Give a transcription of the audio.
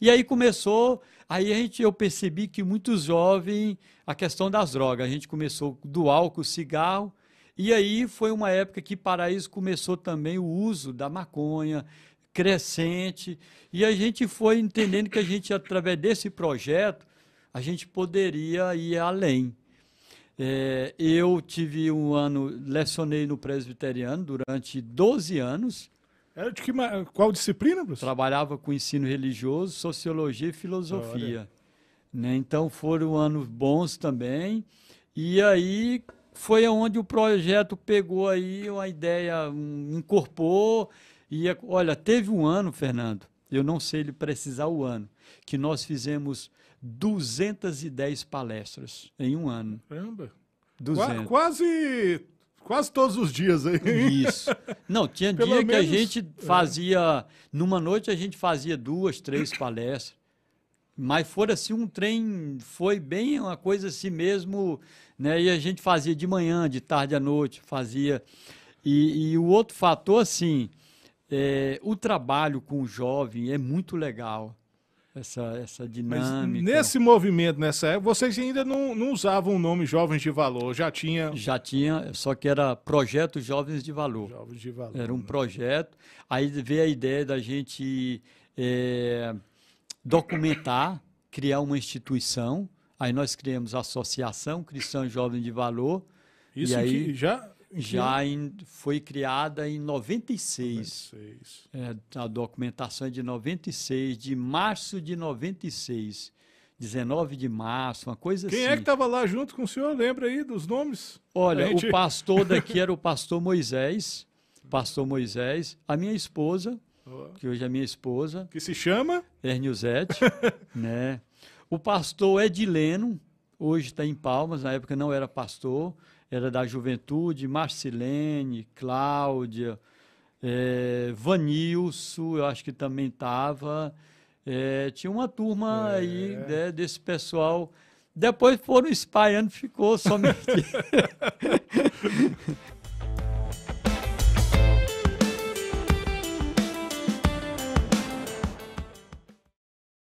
E aí começou, aí a gente, eu percebi que muito jovem, a questão das drogas, a gente começou do álcool, cigarro, e aí foi uma época que Paraíso começou também o uso da maconha, crescente, e a gente foi entendendo que a gente, através desse projeto, a gente poderia ir além. É, eu tive um ano, lecionei no presbiteriano durante 12 anos, era é de que, qual disciplina, Bruce? Trabalhava com ensino religioso, sociologia e filosofia. Né? Então foram anos bons também. E aí foi onde o projeto pegou aí uma ideia, um, incorporou. E, olha, teve um ano, Fernando, eu não sei ele precisar o ano, que nós fizemos 210 palestras em um ano. Caramba! 200. Qu quase Quase todos os dias aí. Isso. Não, tinha dia que a gente é. fazia. É. Numa noite a gente fazia duas, três palestras. Mas fora assim um trem, foi bem uma coisa assim mesmo, né? E a gente fazia de manhã, de tarde à noite, fazia. E, e o outro fator, assim, é, o trabalho com o jovem é muito legal essa, essa dinâmica. Mas nesse movimento, nessa época, vocês ainda não, não usavam o nome Jovens de Valor, já tinha... Já tinha, só que era Projeto Jovens de Valor. Jovens de Valor. Era um né? projeto. Aí veio a ideia da gente é, documentar, criar uma instituição. Aí nós criamos a Associação Cristã Jovem de Valor. Isso aí, já já uhum. em, foi criada em 96. 96. É, a documentação é de 96, de março de 96. 19 de março, uma coisa Quem é assim. Quem é que estava lá junto com o senhor? Lembra aí dos nomes? Olha, gente... o pastor daqui era o pastor Moisés. Pastor Moisés, a minha esposa, oh. que hoje é minha esposa. Que se chama? Ernilzete, né? O pastor Edileno, Hoje está em Palmas, na época não era pastor, era da juventude, Marcilene, Cláudia, é, Vanilso, eu acho que também estava. É, tinha uma turma é. aí né, desse pessoal. Depois foram espalhando, ficou somente.